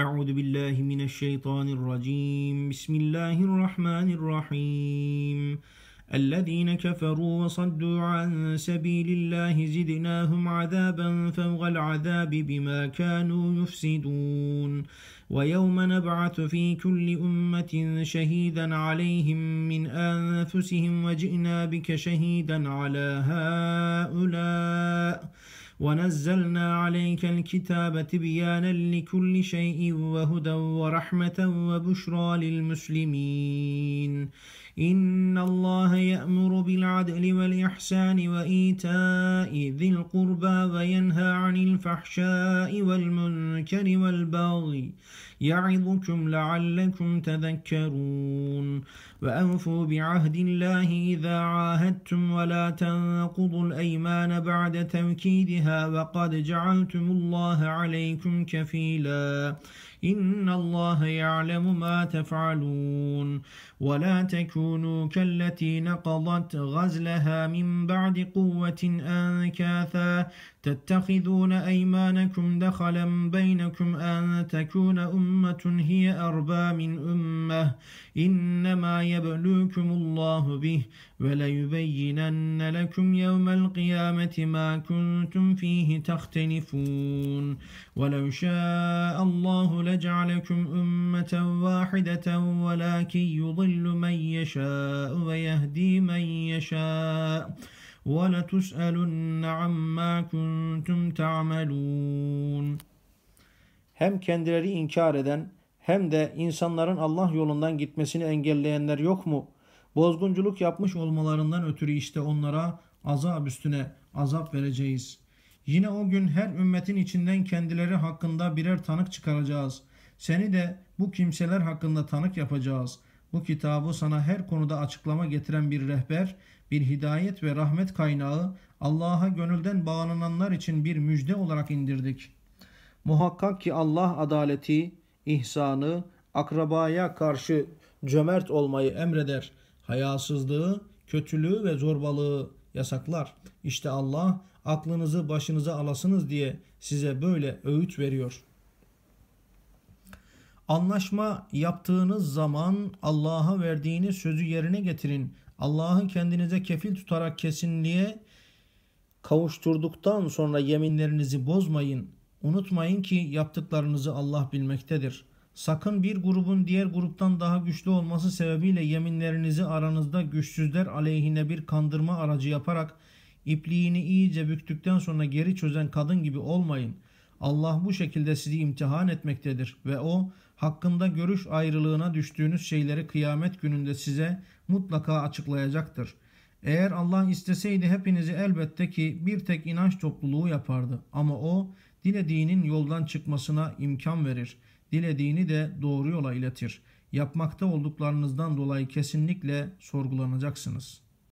أعوذ بالله من الشيطان الرجيم بسم الله الرحمن الرحيم الذين كفروا وصدوا عن سبيل الله زدناهم عذابا فوق العذاب بما كانوا يفسدون ويوم نبعث في كل أمة شهيدا عليهم من أنفسهم وجئنا بك شهيدا على هؤلاء ونزلنا عليك الكتاب تبيانا لكل شيء وهدى ورحمة وبشرى للمسلمين إن الله يأمر بالعدل والإحسان وإيتاء ذي القربى وينهى عن الفحشاء والمنكر البذكر والبغي يعظكم لعلكم تذكرون وأوفوا بعهد الله إذا عاهدتم ولا تنقضوا الأيمان بعد توكيدها وقد جعلتم الله عليكم كفيلا إن الله يعلم ما تفعلون ولا تكونوا كالتي نقضت غزلها من بعد قوة أنكاثا تتخذون أيمانكم دخلا بينكم أن تكون أمة هي أربى من أمة إنما يبلوكم الله به وليبينن لكم يوم القيامة ما كنتم فيه تختلفون ولو شاء الله لجعلكم أمة واحدة ولكن يضل من يشاء ويهدي من يشاء وَلَتُسْأَلُنَّ عما كنتم تعملون. Hem kendileri inkar eden hem de insanların Allah yolundan gitmesini engelleyenler yok mu? Bozgunculuk yapmış olmalarından ötürü işte onlara azap üstüne azap vereceğiz.'' Yine o gün her ümmetin içinden kendileri hakkında birer tanık çıkaracağız. Seni de bu kimseler hakkında tanık yapacağız. Bu kitabı sana her konuda açıklama getiren bir rehber, bir hidayet ve rahmet kaynağı, Allah'a gönülden bağlananlar için bir müjde olarak indirdik. Muhakkak ki Allah adaleti, ihsanı, akrabaya karşı cömert olmayı emreder. Hayasızlığı, kötülüğü ve zorbalığı yasaklar. İşte Allah aklınızı başınıza alasınız diye size böyle öğüt veriyor. Anlaşma yaptığınız zaman Allah'a verdiğiniz sözü yerine getirin. Allah'ı kendinize kefil tutarak kesinliğe kavuşturduktan sonra yeminlerinizi bozmayın. Unutmayın ki yaptıklarınızı Allah bilmektedir. Sakın bir grubun diğer gruptan daha güçlü olması sebebiyle yeminlerinizi aranızda güçsüzler aleyhine bir kandırma aracı yaparak İpliğini iyice büktükten sonra geri çözen kadın gibi olmayın. Allah bu şekilde sizi imtihan etmektedir ve o hakkında görüş ayrılığına düştüğünüz şeyleri kıyamet gününde size mutlaka açıklayacaktır. Eğer Allah isteseydi hepinizi elbette ki bir tek inanç topluluğu yapardı ama o dilediğinin yoldan çıkmasına imkan verir. Dilediğini de doğru yola iletir. Yapmakta olduklarınızdan dolayı kesinlikle sorgulanacaksınız.''